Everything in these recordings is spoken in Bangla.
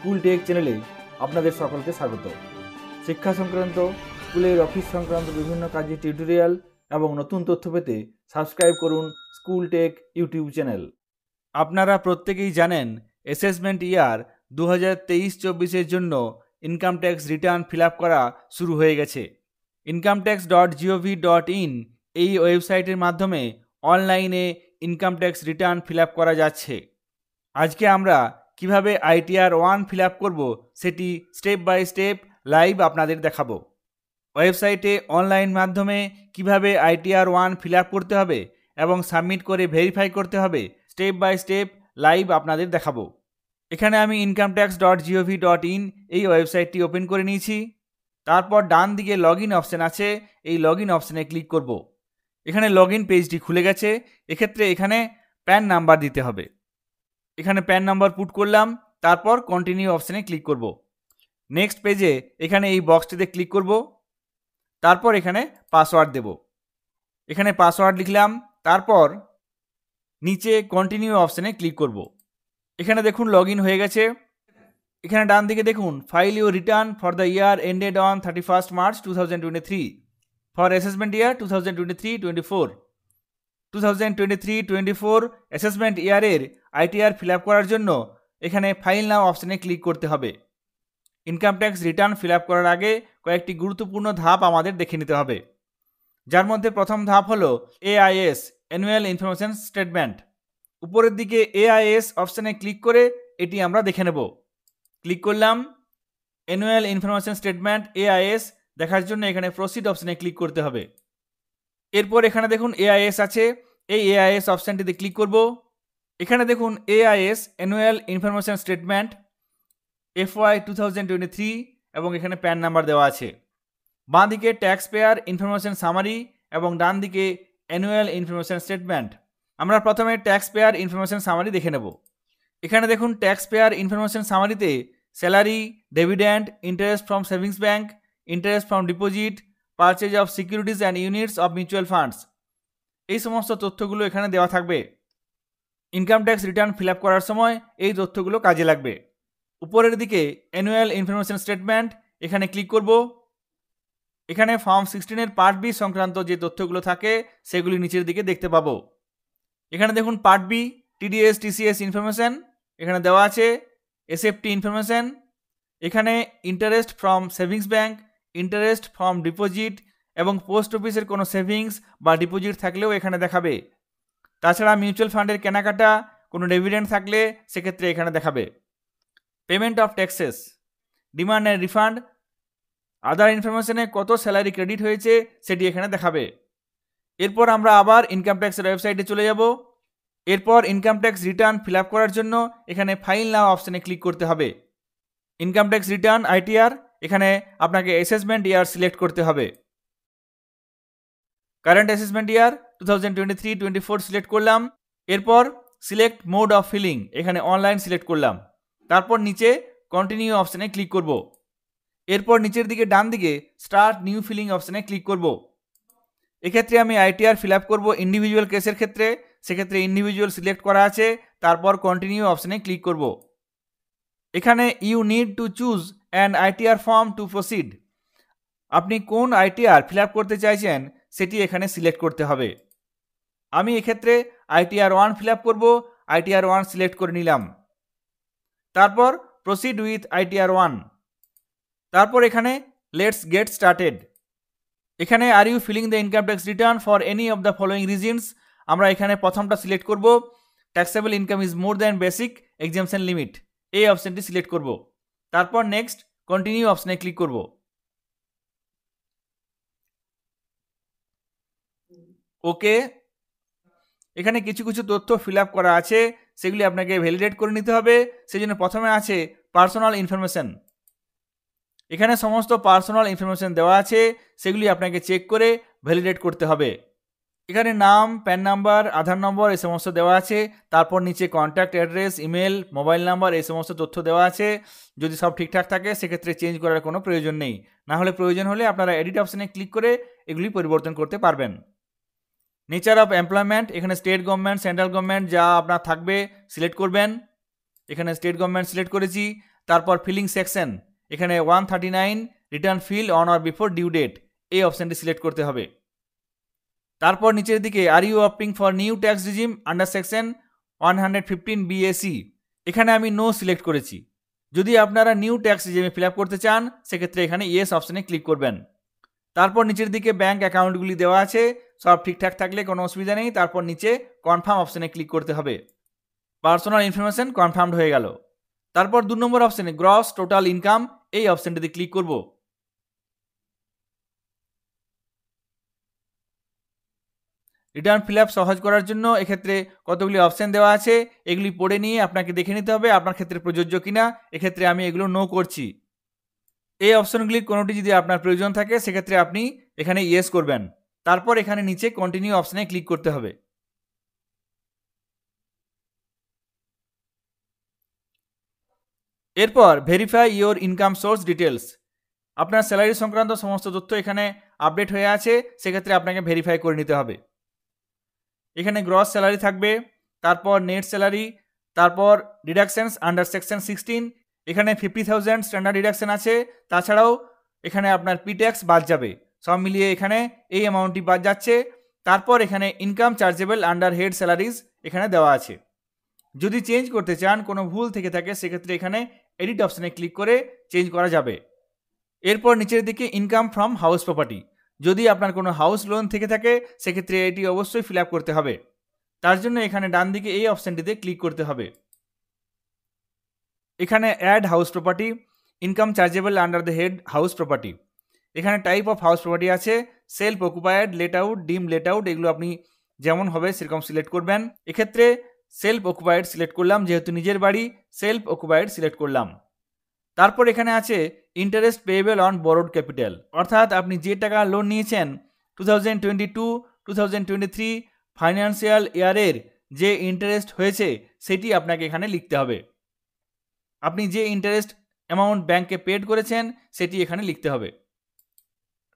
স্কুল টেক চ্যানেলে আপনাদের সকলকে স্বাগত শিক্ষা সংক্রান্ত স্কুলের অফিস সংক্রান্ত বিভিন্ন কাজে টিউটোরিয়াল এবং নতুন তথ্য পেতে সাবস্ক্রাইব করুন স্কুল টেক ইউটিউব চ্যানেল আপনারা প্রত্যেকেই জানেন অ্যাসেসমেন্ট ইয়ার দু হাজার তেইশ চব্বিশের জন্য ইনকাম ট্যাক্স রিটার্ন ফিল করা শুরু হয়ে গেছে income tax dot gov dot in এই ওয়েবসাইটের মাধ্যমে অনলাইনে ইনকাম ট্যাক্স রিটার্ন ফিল করা যাচ্ছে আজকে আমরা কিভাবে আইটিআর ওয়ান ফিল আপ করবো সেটি স্টেপ বাই স্টেপ লাইভ আপনাদের দেখাবো ওয়েবসাইটে অনলাইন মাধ্যমে কিভাবে আইটিআর ওয়ান ফিল আপ করতে হবে এবং সাবমিট করে ভেরিফাই করতে হবে স্টেপ বাই স্টেপ লাইভ আপনাদের দেখাবো এখানে আমি income tax dot gov dot in এই ওয়েবসাইটটি ওপেন করে নিয়েছি তারপর ডান দিকে লগ ইন অপশান আছে এই লগ ইন অপশানে ক্লিক করব। এখানে লগ ইন পেজটি খুলে গেছে এক্ষেত্রে এখানে প্যান নাম্বার দিতে হবে এখানে প্যান নাম্বার পুট করলাম তারপর কন্টিনিউ অপশানে ক্লিক করব নেক্সট পেজে এখানে এই বক্সটিতে ক্লিক করব তারপর এখানে পাসওয়ার্ড দেব এখানে পাসওয়ার্ড লিখলাম তারপর নিচে কন্টিনিউ অপশানে ক্লিক করব এখানে দেখুন লগ হয়ে গেছে এখানে ডান দিকে দেখুন file you return for the year ended on thirty first March two thousand twenty three for assessment year two thousand twenty three twenty four two thousand twenty three twenty four assessment ইয়ারের আইটিআর ফিল করার জন্য এখানে ফাইল নাও অপশানে ক্লিক করতে হবে ইনকাম ট্যাক্স রিটার্ন ফিল করার আগে কয়েকটি গুরুত্বপূর্ণ ধাপ আমাদের দেখে নিতে হবে যার মধ্যে প্রথম ধাপ হলো এআইএস অ্যানুয়াল ইনফরমেশন স্টেটমেন্ট উপরের দিকে এআইএস অপশানে ক্লিক করে এটি আমরা দেখে নেব ক্লিক করলাম অ্যানুয়াল ইনফরমেশন স্টেটমেন্ট এআইএস দেখার জন্য এখানে প্রসিড অপশানে ক্লিক করতে হবে এরপর এখানে দেখুন এআইএস আছে এই এআইএস অপশানটিতে ক্লিক করব এখানে দেখুন AIS annual information statement FY two thousand twenty three এবং এখানে প্যান নাম্বার দেওয়া আছে বাঁ দিকে ট্যাক্স পেয়ার ইনফরমেশন সামারি এবং ডান দিকে অ্যানুয়াল ইনফরমেশন স্টেটমেন্ট আমরা প্রথমে ট্যাক্স পেয়ার ইনফরমেশন সামারি দেখে নেব এখানে দেখুন ট্যাক্স পেয়ার ইনফরমেশন সামারিতে salary dividend interest from savings bank interest from deposit purchase of securities and units of mutual funds এই সমস্ত তথ্যগুলো এখানে দেওয়া থাকবে ইনকাম ট্যাক্স রিটার্ন ফিল করার সময় এই তথ্যগুলো কাজে লাগবে উপরের দিকে অ্যানুয়াল ইনফরমেশন স্টেটমেন্ট এখানে ক্লিক করব এখানে ফর্ম সিক্সটিনের পার্ট বি সংক্রান্ত যে তথ্যগুলো থাকে সেগুলি নিচের দিকে দেখতে পাবো এখানে দেখুন part B TDS TCS information এখানে দেওয়া আছে এসএফটি ইনফরমেশান এখানে interest from savings bank interest from deposit এবং পোস্ট অফিসের কোনো সেভিংস বা ডিপোজিট থাকলেও এখানে দেখাবে তাছাড়া মিউচুয়াল ফান্ডের কেনাকাটা কোনো ডেভিডেন্ড থাকলে সেক্ষেত্রে এখানে দেখাবে payment of taxes demand and refund other ইনফরমেশনে কত স্যালারি ক্রেডিট হয়েছে সেটি এখানে দেখাবে এরপর আমরা আবার ইনকাম ট্যাক্সের ওয়েবসাইটে চলে যাব এরপর income tax return fill up করার জন্য এখানে ফাইল নাও অপশানে ক্লিক করতে হবে ইনকাম ট্যাক্স রিটার্ন আইটিআর এখানে আপনাকে অ্যাসেসমেন্ট ইয়ার সিলেক্ট করতে হবে current assessment year two thousand twenty three twenty four select করলাম এরপর সিলেক্ট মোড অফ ফিলিং এখানে অনলাইন সিলেক্ট করলাম তারপর নিচে কন্টিনিউ অপশানে ক্লিক করব এরপর নিচের দিকে ডান দিকে স্টার্ট নিউ ফিলিং অপশানে ক্লিক করব এক্ষেত্রে আমি আইটিআর ফিল আপ করবো ইন্ডিভিজুয়াল কেসের ক্ষেত্রে সেক্ষেত্রে ইন্ডিভিজুয়াল সিলেক্ট করা আছে তারপর কন্টিনিউ অপশানে ক্লিক করব এখানে you need to choose and ITR form to proceed আপনি কোন আইটিআর ফিল আপ করতে চাইছেন সেটি এখানে সিলেক্ট করতে হবে আমি এক্ষেত্রে আইটিআর ওয়ান ফিল আপ করবো আইটিআর ওয়ান সিলেক্ট করে নিলাম তারপর প্রসিড উইথ আইটিআর ওয়ান তারপর এখানে লেটস গেট স্টার্টেড এখানে are you filing the income tax return for any of the following reasons আমরা এখানে প্রথমটা সিলেক্ট করব taxable income is more than basic exemption limit এই অপশানটি সিলেক্ট করব তারপর নেক্সট কন্টিনিউ অপশানে ক্লিক করব ওকে এখানে কিছু কিছু তথ্য ফিল করা আছে সেগুলি আপনাকে ভ্যালিডেট করে নিতে হবে সেই জন্য প্রথমে আছে পার্সোনাল ইনফরমেশান এখানে সমস্ত পার্সোনাল ইনফরমেশান দেওয়া আছে সেগুলি আপনাকে চেক করে ভ্যালিডেট করতে হবে এখানে নাম প্যান নাম্বার আধার নম্বর এই সমস্ত দেওয়া আছে তারপর নিচে contact address email mobile number এই সমস্ত তথ্য দেওয়া আছে যদি সব ঠিকঠাক থাকে সেক্ষেত্রে চেঞ্জ করার কোনো প্রয়োজন নেই না হলে প্রয়োজন হলে আপনারা এডিট অপশানে ক্লিক করে এগুলি পরিবর্তন করতে পারবেন নেচার অফ এমপ্লয়মেন্ট এখানে স্টেট গভর্নমেন্ট সেন্ট্রাল গভর্নমেন্ট যা আপনার থাকবে সিলেক্ট করবেন এখানে স্টেট গভর্নমেন্ট সিলেক্ট করেছি তারপর ফিলিং সেকশন এখানে one thirty nine return fill on or before due date এই অপশানটি সিলেক্ট করতে হবে তারপর নিচের দিকে are you opting for new tax regime under section one hundred fifteen BAC এখানে আমি নো সিলেক্ট করেছি যদি আপনারা নিউ ট্যাক্স রিজিমে ফিল করতে চান সেক্ষেত্রে এখানে ইয়েস অপশানে ক্লিক করবেন তারপর নিচের দিকে ব্যাঙ্ক অ্যাকাউন্টগুলি দেওয়া আছে সব ঠিকঠাক থাকলে কোনো অসুবিধা নেই তারপর নিচে কনফার্ম অপশানে ক্লিক করতে হবে পার্সোনাল ইনফরমেশন কনফার্মড হয়ে গেল তারপর দু নম্বর অপশানে গ্রস টোটাল ইনকাম এই অপশানটিতে ক্লিক করব রিটার্ন ফিল আপ সহজ করার জন্য এক্ষেত্রে কতগুলি অপশান দেওয়া আছে এগুলি পড়ে নিয়ে আপনাকে দেখে নিতে হবে আপনার ক্ষেত্রে প্রযোজ্য কিনা এক্ষেত্রে আমি এগুলো নো করছি এই অপশানগুলির কোনোটি যদি আপনার প্রয়োজন থাকে সেক্ষেত্রে আপনি এখানে ইয়েস করবেন তারপর এখানে নিচে কন্টিনিউ অপশানে ক্লিক করতে হবে এরপর verify your income source details আপনার স্যালারি সংক্রান্ত সমস্ত তথ্য এখানে আপডেট হয়ে আছে সেক্ষেত্রে আপনাকে ভেরিফাই করে নিতে হবে এখানে গ্রস স্যালারি থাকবে তারপর নেট স্যালারি তারপর ডিডাকশানস আন্ডার সেকশন সিক্সটিন এখানে ফিফটি থাউজেন্ড স্ট্যান্ডার্ড ডিডাকশান আছে তাছাড়াও এখানে আপনার পিট্যাক্স বাদ যাবে সব মিলিয়ে এখানে এই অ্যামাউন্টটি বাদ যাচ্ছে তারপর এখানে income chargeable under head salaries এখানে দেওয়া আছে যদি চেঞ্জ করতে চান কোনো ভুল থেকে থাকে সেক্ষেত্রে এখানে এডিট অপশানে ক্লিক করে চেঞ্জ করা যাবে এরপর নিচের দিকে ইনকাম ফ্রম হাউস প্রপার্টি যদি আপনার কোনো হাউস লোন থেকে থাকে সেক্ষেত্রে এটি অবশ্যই ফিল করতে হবে তার জন্য এখানে ডান দিকে এই অপশানটিতে ক্লিক করতে হবে এখানে add house property income chargeable under the head house property এখানে টাইপ অফ হাউস প্রপার্টি আছে self occupied let out deemed let out এগুলো আপনি যেমন হবে সেরকম সিলেক্ট করবেন এক্ষেত্রে সেলফ অকুপায়েড সিলেক্ট করলাম যেহেতু নিজের বাড়ি সেলফ অকুপায়েড সিলেক্ট করলাম তারপর এখানে আছে interest payable on borrowed capital অর্থাৎ আপনি যে টাকা লোন নিয়েছেন two thousand twenty two two thousand twenty three financial ইয়ারের যে ইন্টারেস্ট হয়েছে সেটি আপনাকে এখানে লিখতে হবে আপনি যে ইন্টারেস্ট অ্যামাউন্ট ব্যাংকে পেড করেছেন সেটি এখানে লিখতে হবে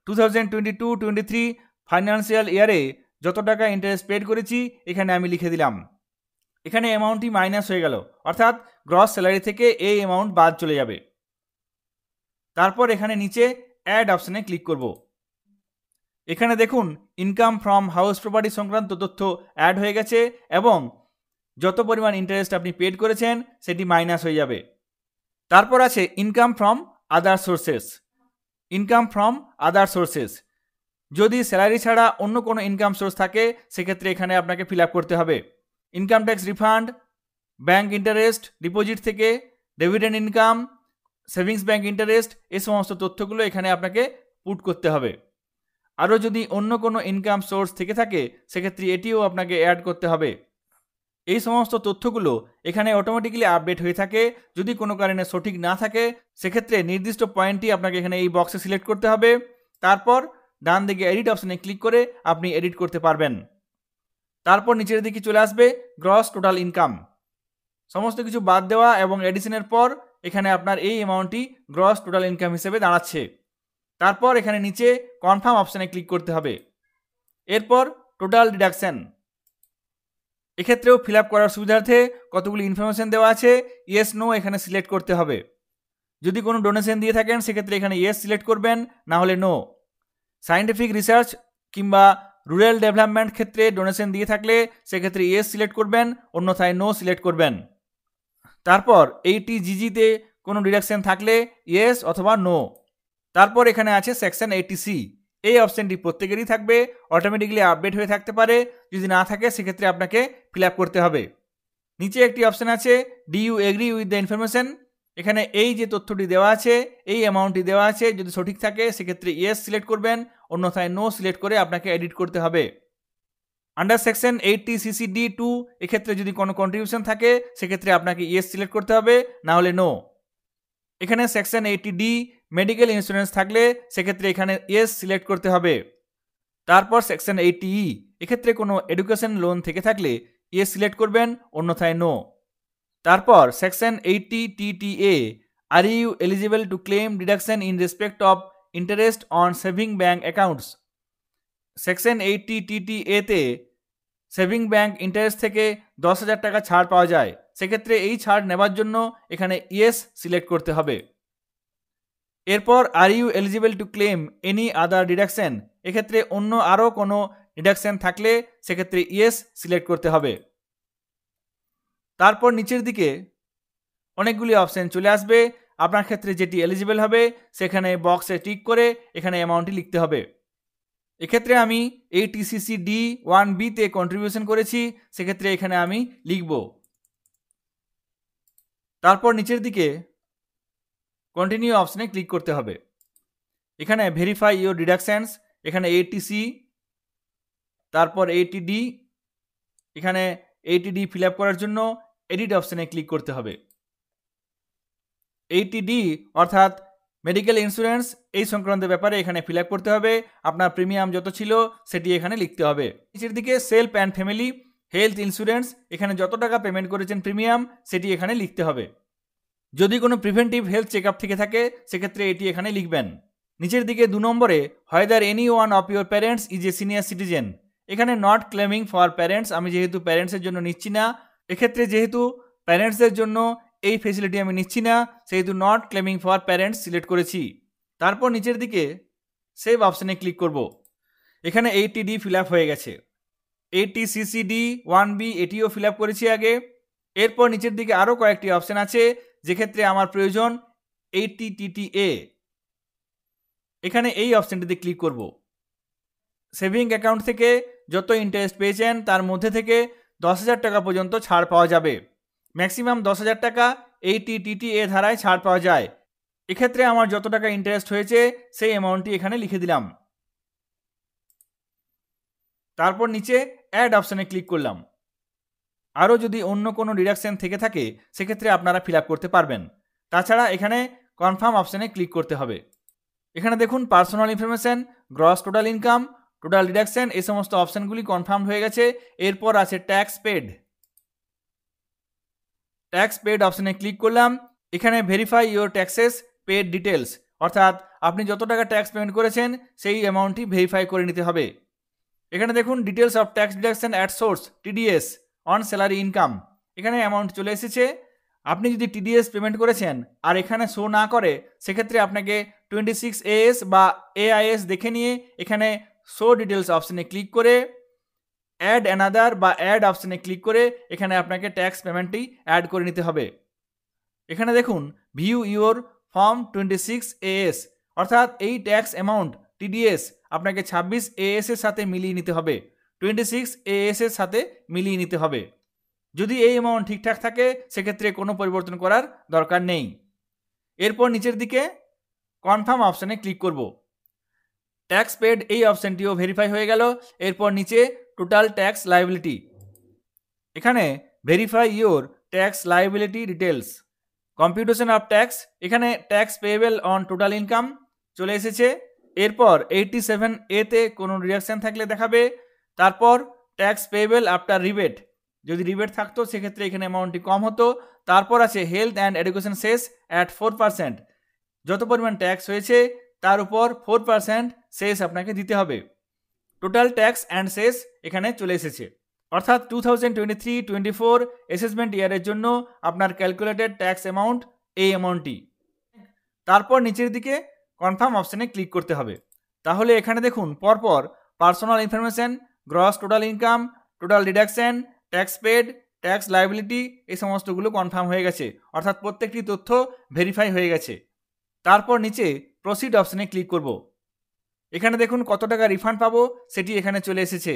two thousand two twenty three financial ইয়ারে যত টাকা ইন্টারেস্ট পেড করেছি এখানে আমি লিখে দিলাম এখানে অ্যামাউন্টটি মাইনাস হয়ে গেল অর্থাৎ গ্রস স্যালারি থেকে এই অ্যামাউন্ট বাদ চলে যাবে তারপর এখানে নিচে অ্যাড অপশানে ক্লিক করব এখানে দেখুন ইনকাম ফ্রম হাউস প্রপার্টি সংক্রান্ত তথ্য অ্যাড হয়ে গেছে এবং যত পরিমাণ ইন্টারেস্ট আপনি পেড করেছেন সেটি মাইনাস হয়ে যাবে তারপর আছে income from other sources income from other sources যদি স্যালারি ছাড়া অন্য কোনো ইনকাম সোর্স থাকে সেক্ষেত্রে এখানে আপনাকে ফিল আপ করতে হবে income tax refund bank interest deposit থেকে dividend income savings bank interest এই সমস্ত তথ্যগুলো এখানে আপনাকে পুট করতে হবে আরও যদি অন্য কোনো ইনকাম সোর্স থেকে থাকে সেক্ষেত্রে এটিও আপনাকে অ্যাড করতে হবে এই সমস্ত তথ্যগুলো এখানে অটোমেটিক্যালি আপডেট হয়ে থাকে যদি কোনো কারণে সঠিক না থাকে সেক্ষেত্রে নির্দিষ্ট পয়েন্টটি আপনাকে এখানে এই বক্সে সিলেক্ট করতে হবে তারপর ডান দিকে এডিট অপশানে ক্লিক করে আপনি এডিট করতে পারবেন তারপর নিচের দিকে চলে আসবে গ্রস টোটাল ইনকাম সমস্ত কিছু বাদ দেওয়া এবং এডিশনের পর এখানে আপনার এই অ্যামাউন্টটি গ্রস টোটাল ইনকাম হিসেবে দাঁড়াচ্ছে তারপর এখানে নিচে কনফার্ম অপশানে ক্লিক করতে হবে এরপর টোটাল ডিডাকশান এক্ষেত্রেও ফিল করার সুবিধার্থে কতগুলি ইনফরমেশন দেওয়া আছে ইয়েস নো এখানে সিলেক্ট করতে হবে যদি কোনো ডোনেশন দিয়ে থাকেন সেক্ষেত্রে এখানে ইয়েস সিলেক্ট করবেন না হলে নো সায়েন্টিফিক রিসার্চ কিংবা রুরাল ডেভেলপমেন্ট ক্ষেত্রে ডোনেশন দিয়ে থাকলে সেক্ষেত্রে ইয়েস সিলেক্ট করবেন অন্যথায় নো সিলেক্ট করবেন তারপর এইটি জিজিতে কোনো ডিডাকশন থাকলে ইয়েস অথবা নো তারপর এখানে আছে সেকশন এইটি সি এই অপশানটি প্রত্যেকেরই থাকবে অটোমেটিকলি আপডেট হয়ে থাকতে পারে যদি না থাকে সেক্ষেত্রে আপনাকে ফিল করতে হবে নিচে একটি অপশান আছে do you agree with the information এখানে এই যে তথ্যটি দেওয়া আছে এই অ্যামাউন্টটি দেওয়া আছে যদি সঠিক থাকে সেক্ষেত্রে ইয়েস সিলেক্ট করবেন অন্যথায় নো সিলেক্ট করে আপনাকে এডিট করতে হবে under section eighty CC D two এক্ষেত্রে যদি কোনো কন্ট্রিবিউশন থাকে সেক্ষেত্রে আপনাকে ইয়েস সিলেক্ট করতে হবে না হলে নো এখানে section eighty D medical insurance থাকলে সেক্ষেত্রে এখানে এস সিলেক্ট করতে হবে তারপর সেকশন এইটি ই এক্ষেত্রে কোনো এডুকেশন লোন থেকে থাকলে এ সিলেক্ট করবেন অন্যথায় নো তারপর section eighty T T A are you eligible to claim deduction in respect of interest on saving bank accounts section eighty T T এতে সেভিং ব্যাঙ্ক ইন্টারেস্ট থেকে দশ হাজার টাকা ছাড় পাওয়া যায় সেক্ষেত্রে এই ছাড় নেবার জন্য এখানে ইয়েস সিলেক্ট করতে হবে এরপর are you eligible to claim any other deduction এক্ষেত্রে অন্য আরও কোনো ডিডাকশন থাকলে সেক্ষেত্রে ইয়েস সিলেক্ট করতে হবে তারপর নিচের দিকে অনেকগুলি অপশান চলে আসবে আপনার ক্ষেত্রে যেটি এলিজিবল হবে সেখানে বক্সে টিক করে এখানে অ্যামাউন্টটি লিখতে হবে এক্ষেত্রে আমি এই টিসিসি ডি ওয়ান বিতে কন্ট্রিবিউশন করেছি সেক্ষেত্রে এখানে আমি লিখব তারপর নিচের দিকে কন্টিনিউ অপশানে ক্লিক করতে হবে এখানে ভেরিফাই ইউর ডিডাকশানস এখানে এটিসি তারপর এটিডি এখানে এটিডি ফিল করার জন্য এডিট অপশানে ক্লিক করতে হবে এইটিডি অর্থাৎ মেডিকেল ইন্স্যুরেন্স এই সংক্রান্ত ব্যাপারে এখানে ফিল করতে হবে আপনার প্রিমিয়াম যত ছিল সেটি এখানে লিখতে হবে নিচের দিকে self and family health insurance এখানে যত টাকা পেমেন্ট করেছেন প্রিমিয়াম সেটি এখানে লিখতে হবে যদি কোনো প্রিভেন্টিভ হেলথ চেক থেকে থাকে সেক্ষেত্রে এটি এখানে লিখবেন নিচের দিকে দু নম্বরে whether any one of your parents is a senior citizen এখানে নট ক্লেমিং ফর প্যারেন্টস আমি যেহেতু প্যারেন্টসের জন্য নিচ্ছি না এক্ষেত্রে যেহেতু প্যারেন্টসদের জন্য এই ফেসিলিটি আমি নিচ্ছি না সেহেতু not claiming for parents select করেছি তারপর নিচের দিকে সেভ অপশানে ক্লিক করব এখানে এইটি ডি ফিল হয়ে গেছে এইটি সিসিডি ওয়ান বি এটিও ফিল আপ করেছি আগে এরপর নিচের দিকে আরও কয়েকটি অপশান আছে যেক্ষেত্রে আমার প্রয়োজন এইটি এ এখানে এই অপশানটিতে ক্লিক করব সেভিং অ্যাকাউন্ট থেকে যত ইন্টারেস্ট পেয়েছেন তার মধ্যে থেকে দশ হাজার টাকা পর্যন্ত ছাড় পাওয়া যাবে ম্যাক্সিমাম দশ হাজার টাকা এইটি টিটি এ ধারায় ছাড় পাওয়া যায় এক্ষেত্রে আমার যত টাকা ইন্টারেস্ট হয়েছে সেই অ্যামাউন্টটি এখানে লিখে দিলাম তারপর নিচে অ্যাড অপশানে ক্লিক করলাম আরও যদি অন্য কোনো ডিডাকশান থেকে থাকে সেক্ষেত্রে আপনারা ফিল করতে পারবেন তাছাড়া এখানে কনফার্ম অপশানে ক্লিক করতে হবে এখানে দেখুন personal information gross total income total deduction এই সমস্ত অপশানগুলি কনফার্ম হয়ে গেছে এরপর আছে ট্যাক্স পেড ট্যাক্স পেড অপশানে ক্লিক করলাম এখানে verify your taxes paid details অর্থাৎ আপনি যত টাকা ট্যাক্স পেমেন্ট করেছেন সেই অ্যামাউন্টটি ভেরিফাই করে নিতে হবে এখানে দেখুন details of tax deduction at source TDS on salary income এখানে অ্যামাউন্ট চলে এসেছে আপনি যদি টিডিএস পেমেন্ট করেছেন আর এখানে শো না করে সেক্ষেত্রে আপনাকে টোয়েন্টি সিক্স এএস বা এআইএস দেখে নিয়ে এখানে শো ডিটেলস অপশানে ক্লিক করে অ্যাড অ্যানাদার বা অ্যাড অপশানে ক্লিক করে এখানে আপনাকে ট্যাক্স পেমেন্টটি অ্যাড করে নিতে হবে এখানে দেখুন view your form twenty six AS অর্থাৎ এই ট্যাক্স অ্যামাউন্ট টিডিএস আপনাকে ছাব্বিশ এএস এর সাথে মিলিয়ে নিতে হবে টোয়েন্টি সিক্স এ এর সাথে মিলিয়ে নিতে হবে যদি এই অ্যামাউন্ট ঠিকঠাক থাকে সেক্ষেত্রে কোনো পরিবর্তন করার দরকার নেই এরপর নিচের দিকে কনফার্ম অপশানে ক্লিক করব ট্যাক্স পেড এই অপশানটিও ভেরিফাই হয়ে গেল এরপর নিচে টোটাল ট্যাক্স লাইবিলিটি এখানে verify your tax liability details computation of tax এখানে tax payable on total income চলে এসেছে এরপর এইটটি সেভেন এতে কোনো রিয়াকশান থাকলে দেখাবে তারপর ট্যাক্স পেয়েবেল আফটার রিবেট যদি রিবেট থাকতো সেক্ষেত্রে এখানে অ্যামাউন্টটি কম হতো তারপর আছে health and education cess at four percent যত পরিমাণ ট্যাক্স হয়েছে তার উপর ফোর পার্সেন্ট সেস আপনাকে দিতে হবে টোটাল ট্যাক্স অ্যান্ড সেস এখানে চলে এসেছে অর্থাৎ two thousand twenty three twenty four assessment ইয়ারের জন্য আপনার ক্যালকুলেটেড ট্যাক্স অ্যামাউন্ট এই অ্যামাউন্টটি তারপর নিচের দিকে কনফার্ম অপশানে ক্লিক করতে হবে তাহলে এখানে দেখুন পরপর personal information gross total income total deduction tax paid tax liability এই সমস্তগুলো কনফার্ম হয়ে গেছে অর্থাৎ প্রত্যেকটি তথ্য ভেরিফাই হয়ে গেছে তারপর নিচে প্রসিড অপশানে ক্লিক করব এখানে দেখুন কত টাকা রিফান্ড পাবো সেটি এখানে চলে এসেছে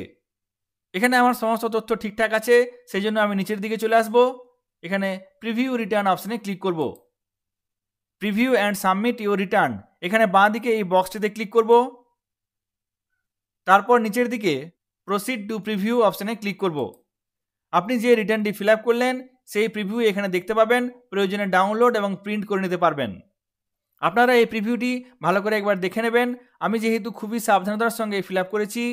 এখানে আমার সমস্ত তথ্য ঠিকঠাক আছে সেই জন্য আমি নিচের দিকে চলে আসব এখানে প্রিভিউ রিটার্ন অপশানে ক্লিক করব preview and submit your return এখানে বাঁ দিকে এই বক্সটিতে ক্লিক করব তারপর নিচের দিকে প্রসিড টু প্রিভিউ অপশানে ক্লিক করব আপনি যে রিটার্নটি ফিল করলেন সেই প্রিভিউ এখানে দেখতে পাবেন প্রয়োজনে ডাউনলোড এবং প্রিন্ট করে নিতে পারবেন আপনারা এই প্রিভিউটি ভালো করে একবার দেখে নেবেন আমি যেহেতু খুবই সাবধানতার সঙ্গে ফিল করেছি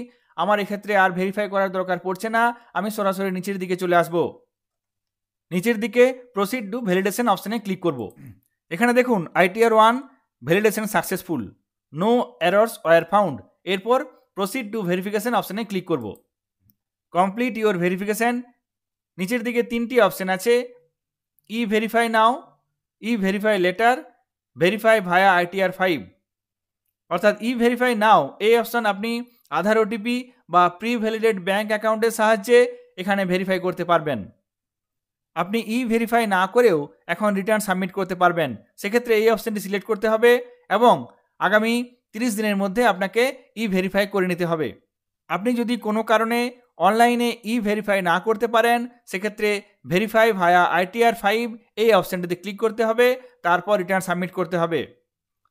আমার এক্ষেত্রে আর ভেরিফাই করার দরকার পড়ছে না আমি সরাসরি নিচের দিকে চলে আসব নিচের দিকে প্রসিড টু ভ্যালিডেশন অপশানে ক্লিক করব এখানে দেখুন ITR one validation successful no errors were found এরপর প্রসিড টু ভেরিফিকেশান অপশানে ক্লিক করব কমপ্লিট ইউর ভেরিফিকেশান নিচের দিকে তিনটি অপশান আছে e verify now e verify later verify via ITR five অর্থাৎ ই ভেরিফাই নাও এই অপশান আপনি আধার ওটিপি বা প্রি ভ্যালিডেড ব্যাঙ্ক অ্যাকাউন্টের সাহায্যে এখানে ভেরিফাই করতে পারবেন আপনি ই ভেরিফাই না করেও এখন রিটার্ন সাবমিট করতে পারবেন সেক্ষেত্রে এই অপশানটি সিলেক্ট করতে হবে এবং আগামী তিরিশ দিনের মধ্যে আপনাকে ই ভেরিফাই করে নিতে হবে আপনি যদি কোনো কারণে অনলাইনে ই ভেরিফাই না করতে পারেন সেক্ষেত্রে ভেরিফাই ভায়া আইটিআর ফাইভ এই অপশানটিতে ক্লিক করতে হবে তারপর রিটার্ন সাবমিট করতে হবে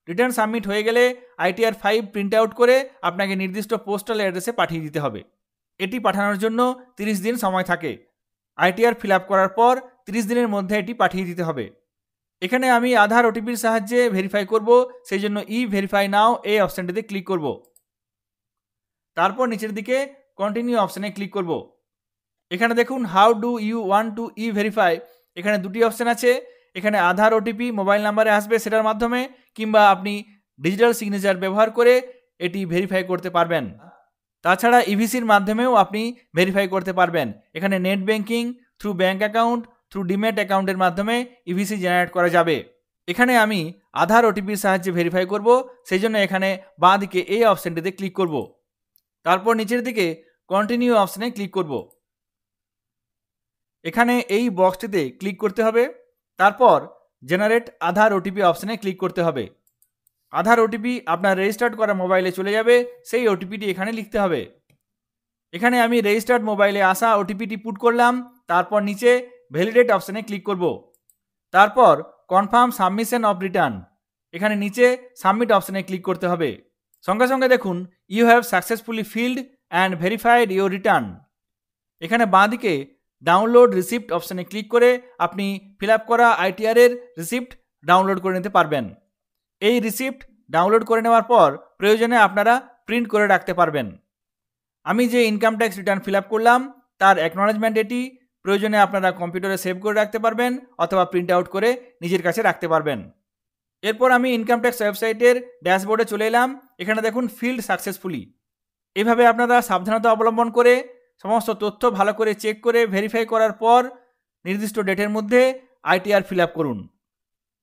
রিটার্ন সাবমিট হয়ে গেলে আইটিআর ফাইভ প্রিন্ট আউট করে আপনাকে নির্দিষ্ট পোস্টাল অ্যাড্রেসে পাঠিয়ে দিতে হবে এটি পাঠানোর জন্য তিরিশ দিন সময় থাকে আইটিআর ফিল আপ করার পর তিরিশ দিনের মধ্যে এটি পাঠিয়ে দিতে হবে এখানে আমি আধার ওটিপির সাহায্যে ভেরিফাই করব সেই জন্য ই ভেরিফাই নাও এই অপশানটিতে ক্লিক করব তারপর নিচের দিকে কন্টিনিউ অপশানে ক্লিক করব এখানে দেখুন how do you want to e verify এখানে দুটি অপশান আছে এখানে আধার ওটিপি মোবাইল নাম্বারে আসবে সেটার মাধ্যমে কিংবা আপনি ডিজিটাল সিগনেচার ব্যবহার করে এটি ভেরিফাই করতে পারবেন তাছাড়া ইভিসির e মাধ্যমেও আপনি ভেরিফাই করতে পারবেন এখানে net banking through bank account through demat অ্যাকাউন্টের মাধ্যমে ইভিসি e জেনারেট করা যাবে এখানে আমি আধার ওটিপির সাহায্যে ভেরিফাই করব সেই জন্য এখানে বাঁ দিকে এই অপশানটিতে ক্লিক করব তারপর নিচের দিকে কন্টিনিউ অপশানে ক্লিক করব এখানে এই বক্সটিতে ক্লিক করতে হবে তারপর জেনারেট আধার ওটিপি অপশানে ক্লিক করতে হবে আধার ওটিপি আপনার রেজিস্টার্ড করা মোবাইলে চলে যাবে সেই ওটিপিটি এখানে লিখতে হবে এখানে আমি রেজিস্টার্ড মোবাইলে আসা ওটিপিটি পুট করলাম তারপর নিচে ভ্যালিডেট অপশানে ক্লিক করব তারপর কনফার্ম সাবমিশন অফ রিটার্ন এখানে নিচে সাবমিট অপশানে ক্লিক করতে হবে সঙ্গে সঙ্গে দেখুন you have successfully filed and verified your return এখানে বাঁদিকে ডাউনলোড রিসিপ্ট অপশানে ক্লিক করে আপনি ফিল আপ করা আইটিআরের রিসিপ্ট ডাউনলোড করে নিতে পারবেন এই রিসিপ্ট ডাউনলোড করে নেওয়ার পর প্রয়োজনে আপনারা প্রিন্ট করে রাখতে পারবেন আমি যে income tax return fill up করলাম তার অ্যাকনোলেজমেন্ট এটি প্রয়োজনে আপনারা কম্পিউটারে সেভ করে রাখতে পারবেন অথবা প্রিন্ট আউট করে নিজের কাছে রাখতে পারবেন এরপর আমি ইনকাম ট্যাক্স ওয়েবসাইটের ড্যাশবোর্ডে চলে এলাম এখানে দেখুন ফিল্ড সাকসেসফুলি এভাবে আপনারা সাবধানতা অবলম্বন করে সমস্ত তথ্য ভালো করে চেক করে ভেরিফাই করার পর নির্দিষ্ট ডেটের মধ্যে আইটিআর ফিল করুন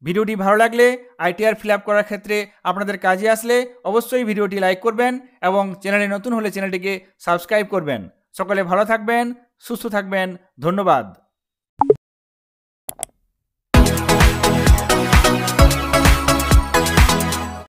ভিডিওটি ভালো লাগলে আইটিআর ফিল করার ক্ষেত্রে আপনাদের কাজে আসলে অবশ্যই ভিডিওটি লাইক করবেন এবং চ্যানেলে নতুন হলে চ্যানেলটিকে সাবস্ক্রাইব করবেন সকলে ভালো থাকবেন সুস্থ থাকবেন ধন্যবাদ